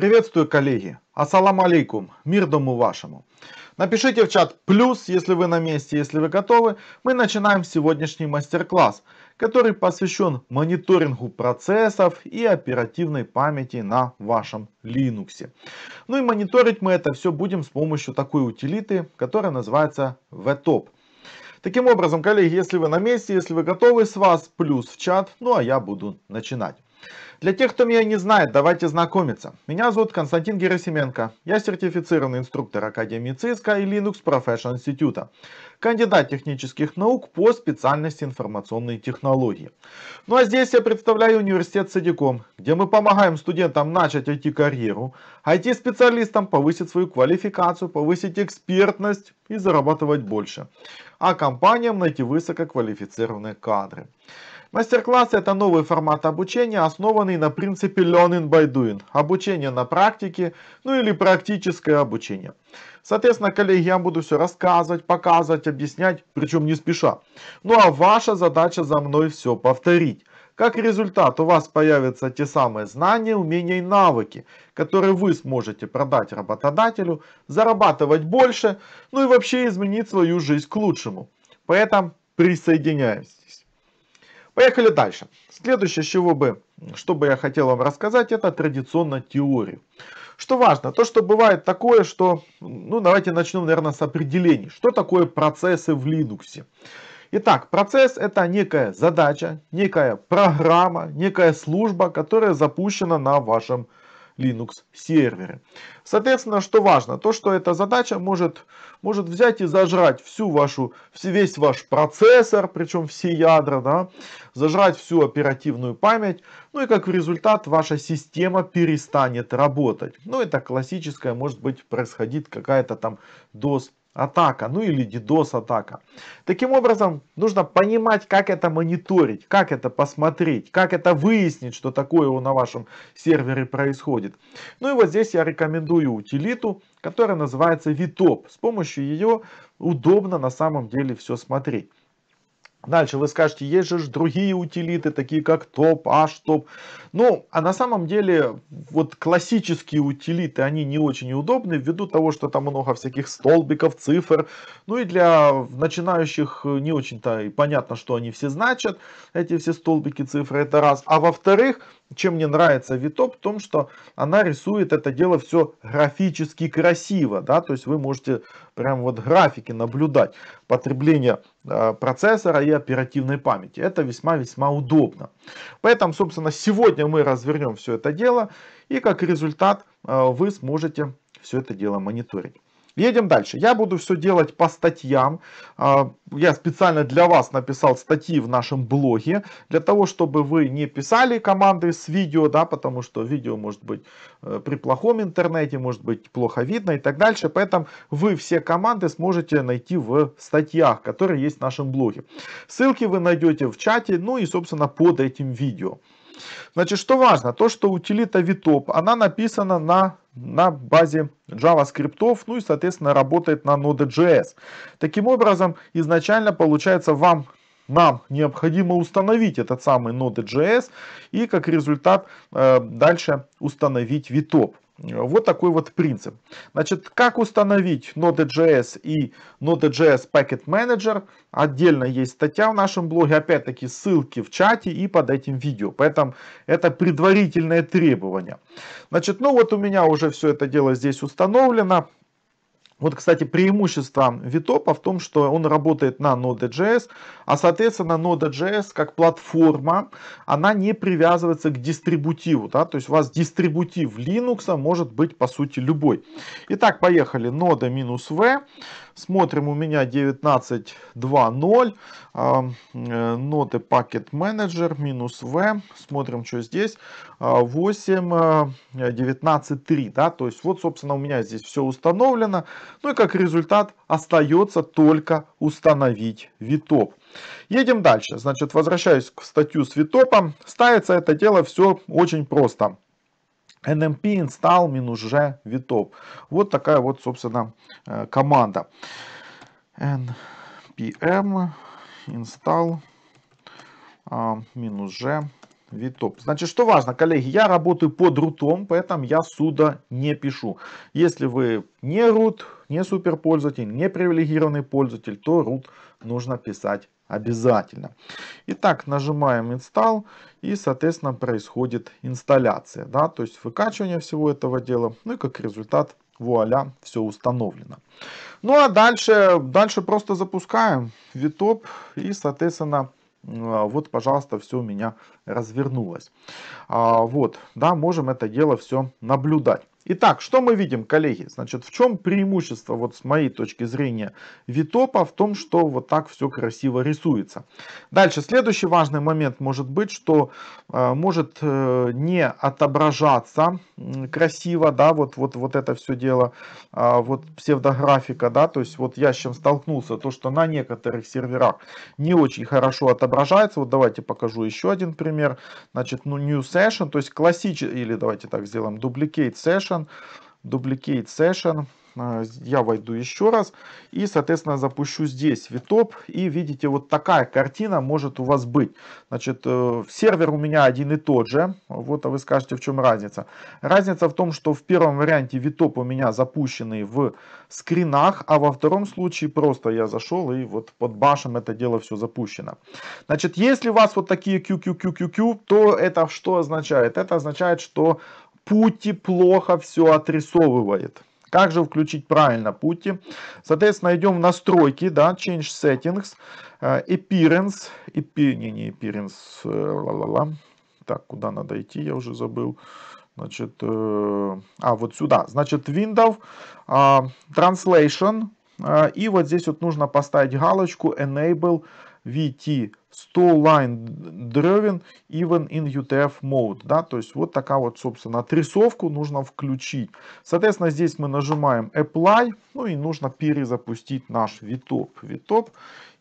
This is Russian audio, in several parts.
Приветствую, коллеги. Ассаламу алейкум. Мир дому вашему. Напишите в чат плюс, если вы на месте, если вы готовы. Мы начинаем сегодняшний мастер-класс, который посвящен мониторингу процессов и оперативной памяти на вашем Linux. Ну и мониторить мы это все будем с помощью такой утилиты, которая называется VTOP. Таким образом, коллеги, если вы на месте, если вы готовы, с вас плюс в чат. Ну а я буду начинать. Для тех, кто меня не знает, давайте знакомиться. Меня зовут Константин Герасименко. Я сертифицированный инструктор Академии ЦИСКа и Linux Professional Institute кандидат технических наук по специальности информационные технологии. Ну а здесь я представляю университет Садиком, где мы помогаем студентам начать IT-карьеру, IT-специалистам а повысить свою квалификацию, повысить экспертность и зарабатывать больше, а компаниям найти высококвалифицированные кадры. Мастер-класс классы это новый формат обучения, основанный на принципе learning by doing – обучение на практике, ну или практическое обучение – Соответственно, коллеги, я буду все рассказывать, показывать, объяснять, причем не спеша. Ну а ваша задача за мной все повторить. Как результат у вас появятся те самые знания, умения и навыки, которые вы сможете продать работодателю, зарабатывать больше, ну и вообще изменить свою жизнь к лучшему. Поэтому присоединяйтесь. Поехали дальше. Следующее, чего бы, что бы я хотел вам рассказать, это традиционно теорию. Что важно, то, что бывает такое, что, ну, давайте начнем, наверное, с определений. Что такое процессы в Linux? Итак, процесс это некая задача, некая программа, некая служба, которая запущена на вашем Linux сервере. Соответственно, что важно, то, что эта задача может, может взять и зажрать всю вашу, весь ваш процессор, причем все ядра, да, зажрать всю оперативную память, ну и как в результат ваша система перестанет работать. Ну это классическое, может быть, происходит какая-то там DOS атака, ну или DDoS атака. Таким образом, нужно понимать, как это мониторить, как это посмотреть, как это выяснить, что такое на вашем сервере происходит. Ну и вот здесь я рекомендую утилиту, которая называется VTOP. С помощью ее удобно на самом деле все смотреть. Дальше вы скажете, есть же другие утилиты, такие как топ, топ. Ну, а на самом деле, вот классические утилиты, они не очень удобны, ввиду того, что там много всяких столбиков, цифр. Ну и для начинающих э, не очень-то понятно, что они все значат, эти все столбики, цифры, это раз. А во-вторых, чем мне нравится Витоп, в том, что она рисует это дело все графически красиво, да, то есть вы можете прям вот графики наблюдать потребление а, процессора и оперативной памяти. Это весьма-весьма удобно. Поэтому, собственно, сегодня мы развернем все это дело и как результат а, вы сможете все это дело мониторить. Едем дальше. Я буду все делать по статьям. А, я специально для вас написал статьи в нашем блоге, для того, чтобы вы не писали команды с видео, да, потому что видео может быть э, при плохом интернете, может быть плохо видно и так дальше. Поэтому вы все команды сможете найти в статьях, которые есть в нашем блоге. Ссылки вы найдете в чате, ну и, собственно, под этим видео. Значит, что важно, то, что утилита VTOP, она написана на на базе JavaScript, ну и, соответственно, работает на Node.js. Таким образом, изначально, получается, вам нам необходимо установить этот самый Node.js и как результат э, дальше установить VTOP. Вот такой вот принцип. Значит, как установить Node.js и Node.js Packet Manager? Отдельно есть статья в нашем блоге, опять-таки ссылки в чате и под этим видео. Поэтому это предварительное требование. Значит, ну вот у меня уже все это дело здесь установлено. Вот, кстати, преимущество Витопа в том, что он работает на Node.js, а, соответственно, Node.js как платформа, она не привязывается к дистрибутиву, да, то есть у вас дистрибутив Linux может быть, по сути, любой. Итак, поехали, node v смотрим, у меня 19.2.0, Node а, Packet manager минус v, смотрим, что здесь, 8.19.3, а, а, да, то есть вот, собственно, у меня здесь все установлено, ну и как результат остается только установить витоп. Едем дальше. Значит, возвращаюсь к статью с витопом. Ставится это дело все очень просто. NMP эм install минус G VTOP. Вот такая вот, собственно, э, команда. NPM эм install а, минус G Витоп. Значит, что важно, коллеги, я работаю под рутом, поэтому я суда не пишу. Если вы не рут, не суперпользователь, не привилегированный пользователь, то рут нужно писать обязательно. Итак, нажимаем install и, соответственно, происходит инсталляция, да, то есть выкачивание всего этого дела, ну и как результат, вуаля, все установлено. Ну а дальше, дальше просто запускаем VTOP и, соответственно, а, вот, пожалуйста, все у меня развернулось. А, вот, да, можем это дело все наблюдать. Итак, что мы видим, коллеги? Значит, в чем преимущество, вот с моей точки зрения, Витопа? В том, что вот так все красиво рисуется. Дальше, следующий важный момент может быть, что э, может э, не отображаться э, красиво, да, вот, вот, вот это все дело, э, вот псевдографика, да, то есть вот я с чем столкнулся, то, что на некоторых серверах не очень хорошо отображается. Вот давайте покажу еще один пример. Значит, ну, new session, то есть классический, или давайте так сделаем, duplicate session, Session, Duplicate Session. Э, я войду еще раз и, соответственно, запущу здесь VTOP. И видите, вот такая картина может у вас быть. Значит, э, сервер у меня один и тот же. Вот а вы скажете, в чем разница. Разница в том, что в первом варианте VTOP у меня запущенный в скринах, а во втором случае просто я зашел и вот под башем это дело все запущено. Значит, если у вас вот такие QQQQQ, то это что означает? Это означает, что Пути плохо все отрисовывает. Как же включить правильно пути? Соответственно, идем в настройки, да, Change Settings, э, Appearance, Appearance не, не Appearance, э, ла-ла-ла. Так, куда надо идти, я уже забыл. Значит, э, а, вот сюда. Значит, Windows, э, Translation. Э, и вот здесь вот нужно поставить галочку Enable VT 2-line driven even in UTF mode. Да? То есть вот такая вот, собственно, отрисовку нужно включить. Соответственно, здесь мы нажимаем apply, ну и нужно перезапустить наш VTOP. VTOP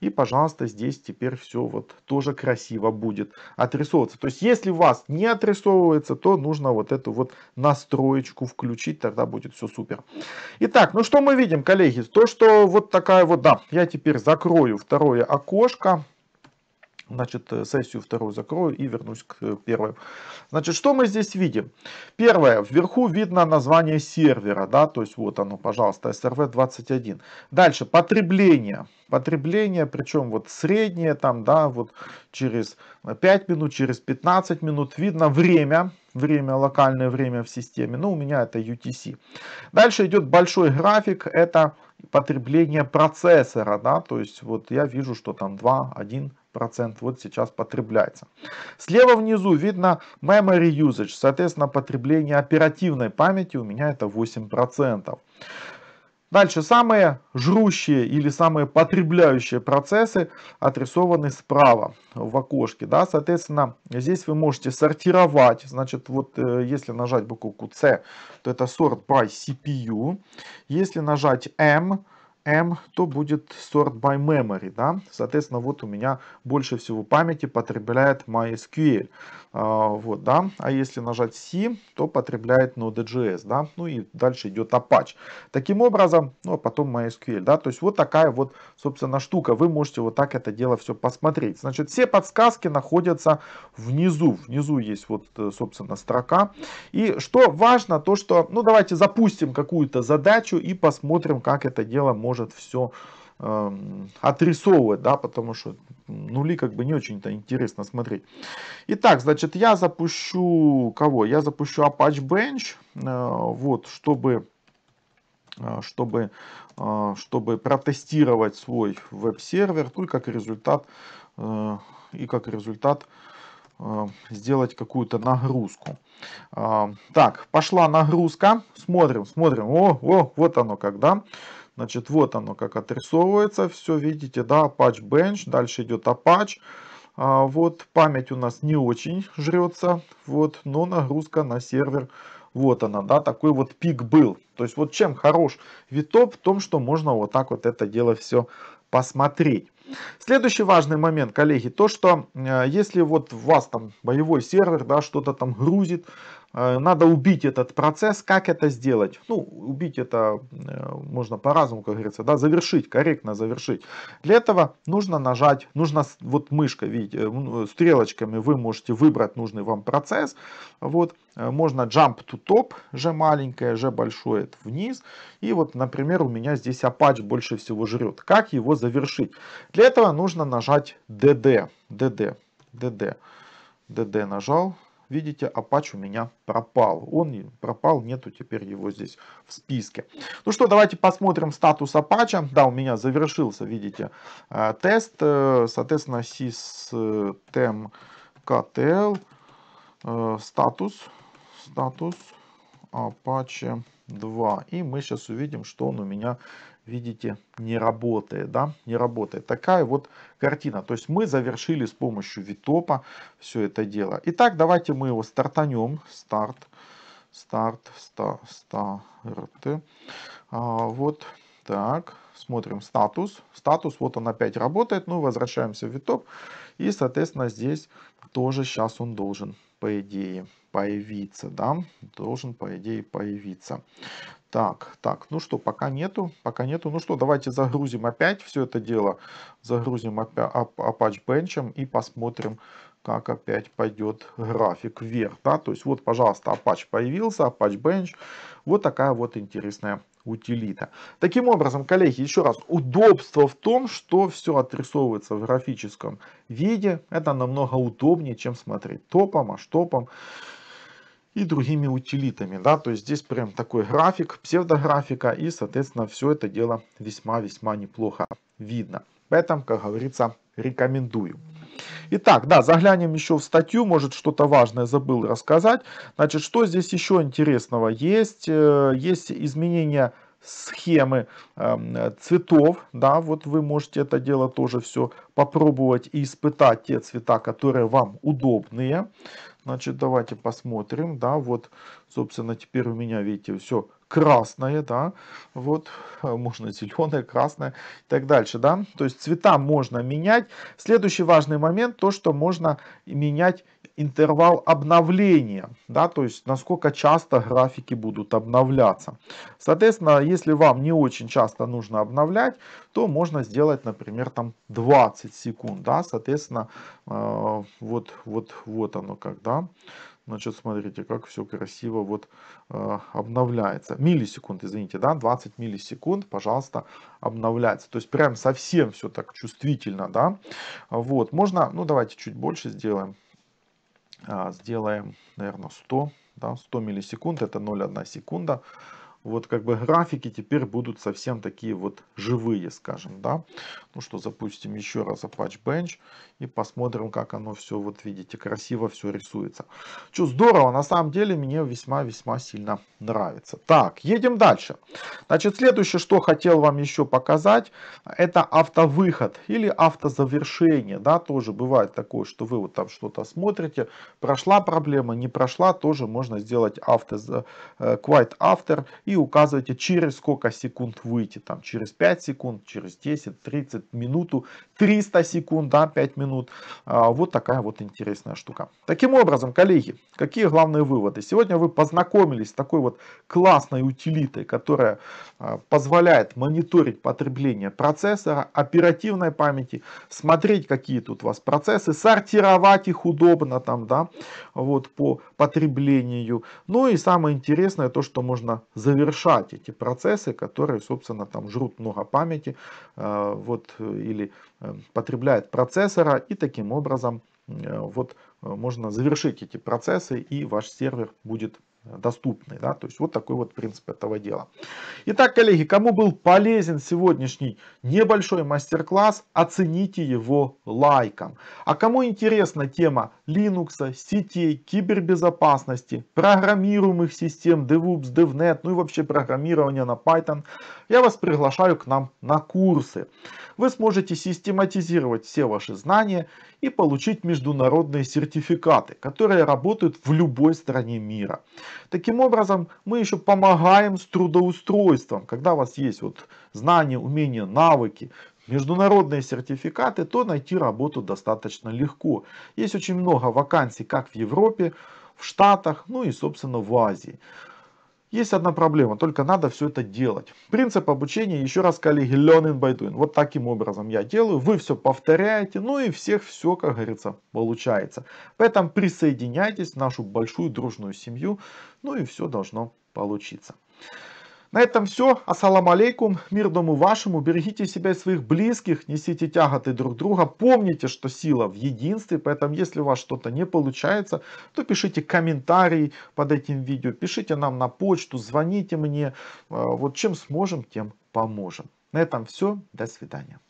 и, пожалуйста, здесь теперь все вот тоже красиво будет отрисовываться. То есть, если у вас не отрисовывается, то нужно вот эту вот настроечку включить, тогда будет все супер. Итак, ну что мы видим, коллеги? То, что вот такая вот, да, я теперь закрою второе окошко. Значит, э, сессию вторую закрою и вернусь к э, первой. Значит, что мы здесь видим? Первое, вверху видно название сервера, да, то есть вот оно, пожалуйста, SRV21. Дальше, потребление. Потребление, причем вот среднее там, да, вот через 5 минут, через 15 минут видно время, время, локальное время в системе. Ну, у меня это UTC. Дальше идет большой график, это потребление процессора, да, то есть вот я вижу, что там 2, 1 процент вот сейчас потребляется. Слева внизу видно memory usage, соответственно потребление оперативной памяти у меня это 8 процентов. Дальше самые жрущие или самые потребляющие процессы отрисованы справа в окошке. Да? Соответственно, здесь вы можете сортировать. Значит, вот э, если нажать букву C, то это сорт by CPU. Если нажать M, M, то будет sort by memory. Да? Соответственно, вот у меня больше всего памяти потребляет MySQL. А, вот, да? а если нажать C, то потребляет Node.js. Да? Ну и дальше идет Apache. Таким образом, ну а потом MySQL. Да? То есть вот такая вот, собственно, штука. Вы можете вот так это дело все посмотреть. Значит, все подсказки находятся внизу. Внизу есть вот, э, собственно, строка. И что важно, то что, ну давайте запустим какую-то задачу и посмотрим, как это дело может может все э, эм, отрисовывать, да, потому что нули как бы не очень-то интересно смотреть. Итак, значит, я запущу кого? Я запущу Apache Bench, э, вот, чтобы э, чтобы, э, чтобы протестировать свой веб-сервер, ну и как результат, э, и как результат сделать какую-то нагрузку. Так, пошла нагрузка. Смотрим, смотрим. О, о, вот оно когда. Значит, вот оно как отрисовывается, все видите, да, Apache Bench, дальше идет Apache. А, вот память у нас не очень жрется, вот, но нагрузка на сервер, вот она, да, такой вот пик был. То есть вот чем хорош Витоп, в том, что можно вот так вот это дело все посмотреть. Следующий важный момент, коллеги, то, что э, если вот у вас там боевой сервер, да, что-то там грузит, э, надо убить этот процесс. Как это сделать? Ну, убить это э, можно по-разному, как говорится, да, завершить, корректно завершить. Для этого нужно нажать, нужно вот мышкой, видите, стрелочками вы можете выбрать нужный вам процесс. Вот, можно jump to top, же маленькое, же большое, вниз. И вот, например, у меня здесь Apache больше всего жрет. Как его завершить? Для этого нужно нажать DD. DD. DD. DD нажал. Видите, Apache а у меня пропал. Он пропал, нету теперь его здесь в списке. Ну что, давайте посмотрим статус Apache. Да, у меня завершился, видите, э, тест. Э, соответственно, system ktl э, статус, статус Apache а, 2. И мы сейчас увидим, что он у меня видите, не работает, да, не работает. Такая вот картина. То есть мы завершили с помощью витопа все это дело. Итак, давайте мы его стартанем. Старт, старт, ста, старт. А, вот так. Смотрим статус. Статус, вот он опять работает. Ну, возвращаемся в витоп. И, соответственно, здесь тоже сейчас он должен, по идее, появиться, да, должен, по идее, появиться. Так, так, ну что, пока нету, пока нету. Ну что, давайте загрузим опять все это дело, загрузим опять Apache Bench и посмотрим, как опять пойдет график вверх, да, то есть вот, пожалуйста, Apache появился, Apache Bench, вот такая вот интересная утилита. Таким образом, коллеги, еще раз, удобство в том, что все отрисовывается в графическом виде. Это намного удобнее, чем смотреть топом, аштопом. топом и другими утилитами. Да? То есть здесь прям такой график, псевдографика и, соответственно, все это дело весьма-весьма неплохо видно. Поэтому, как говорится, рекомендую. Итак, да, заглянем еще в статью, может что-то важное забыл рассказать. Значит, что здесь еще интересного есть? Э, есть изменения схемы эм, цветов, да, вот вы можете это дело тоже все попробовать и испытать те цвета, которые вам удобные. Значит, давайте посмотрим, да, вот, собственно, теперь у меня, видите, все красное, да, вот, э, можно зеленое, красное и так дальше, да, то есть цвета можно менять. Следующий важный момент, то, что можно менять интервал обновления, да, то есть насколько часто графики будут обновляться. Соответственно, если вам не очень часто нужно обновлять, то можно сделать, например, там 20 секунд, да, соответственно, э, вот, вот, вот оно как, да, Значит, смотрите, как все красиво вот э, обновляется. Миллисекунд, извините, да, 20 миллисекунд, пожалуйста, обновляется. То есть прям совсем все так чувствительно, да. Вот, можно, ну давайте чуть больше сделаем. А, сделаем, наверное, 100, да, 100 миллисекунд, это 0,1 секунда вот как бы графики теперь будут совсем такие вот живые, скажем, да. Ну что, запустим еще раз Apache Bench и посмотрим, как оно все, вот видите, красиво все рисуется. Что, здорово, на самом деле мне весьма-весьма сильно нравится. Так, едем дальше. Значит, следующее, что хотел вам еще показать, это автовыход или автозавершение, да, тоже бывает такое, что вы вот там что-то смотрите, прошла проблема, не прошла, тоже можно сделать авто, э, quite after и указываете, через сколько секунд выйти, там, через 5 секунд, через 10, 30, минуту, 300 секунд, да, 5 минут. А, вот такая вот интересная штука. Таким образом, коллеги, какие главные выводы? Сегодня вы познакомились с такой вот классной утилитой, которая а, позволяет мониторить потребление процессора, оперативной памяти, смотреть, какие тут у вас процессы, сортировать их удобно там, да, вот по потреблению. Ну и самое интересное, то, что можно завершить завершать эти процессы, которые, собственно, там жрут много памяти э, вот, или э, потребляют процессора, и таким образом э, вот, можно завершить эти процессы, и ваш сервер будет доступный. Да? То есть вот такой вот принцип этого дела. Итак, коллеги, кому был полезен сегодняшний небольшой мастер-класс, оцените его лайком. А кому интересна тема Linux, сетей, кибербезопасности, программируемых систем, DevOps, DevNet, ну и вообще программирования на Python, я вас приглашаю к нам на курсы. Вы сможете систематизировать все ваши знания и получить международные сертификаты, которые работают в любой стране мира. Таким образом, мы еще помогаем с трудоустройством. Когда у вас есть вот знания, умения, навыки, международные сертификаты, то найти работу достаточно легко. Есть очень много вакансий как в Европе, в Штатах, ну и, собственно, в Азии. Есть одна проблема, только надо все это делать. Принцип обучения, еще раз, коллеги, learning by doing. Вот таким образом я делаю, вы все повторяете, ну и всех все, как говорится, получается. Поэтому присоединяйтесь в нашу большую дружную семью, ну и все должно получиться. На этом все. Ассаламу алейкум. Мир дому вашему. Берегите себя и своих близких. Несите тяготы друг друга. Помните, что сила в единстве. Поэтому, если у вас что-то не получается, то пишите комментарии под этим видео. Пишите нам на почту. Звоните мне. Э, вот чем сможем, тем поможем. На этом все. До свидания.